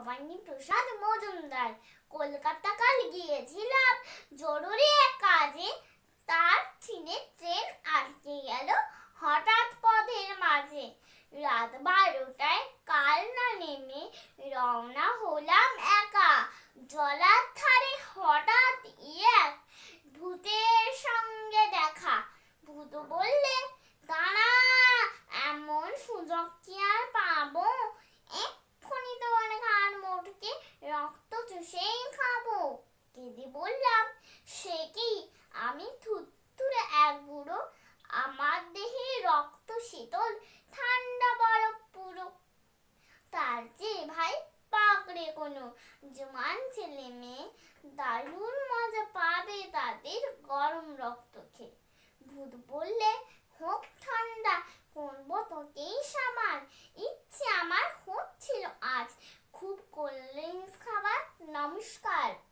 সবাই প্রসাদ মজুমদার কলকাতা কাল গিয়েছিলাম জরুরি এক কাজে তার ছিনে ট্রেন আটকে গেল হঠাৎ পথের মাঝে রাত বারোটায় কাল না নেমে রওনা হলাম একা জলার ধারে হঠাৎ এক ভূতের সঙ্গে দেখা ভূত বললে দাঁড়া এমন সুযোগ কি আর পাবো সেই খাবো দিদি বললাম সে কি আমি থুতুরে এক গুঁড়ো আমার দেহে রক্ত শীতল ঠান্ডা বরফ পুরো তার যে ভাই পাকড়ে কোনো জমান ছেলে মেয়ে দারুণ মজা পাবে তাদের গরম রক্ত খেয়ে ভূত বললে হোক ঠান্ডা করবো তোকেই সামান ইচ্ছে আমার হচ্ছিল আজ খুব করলে buscar.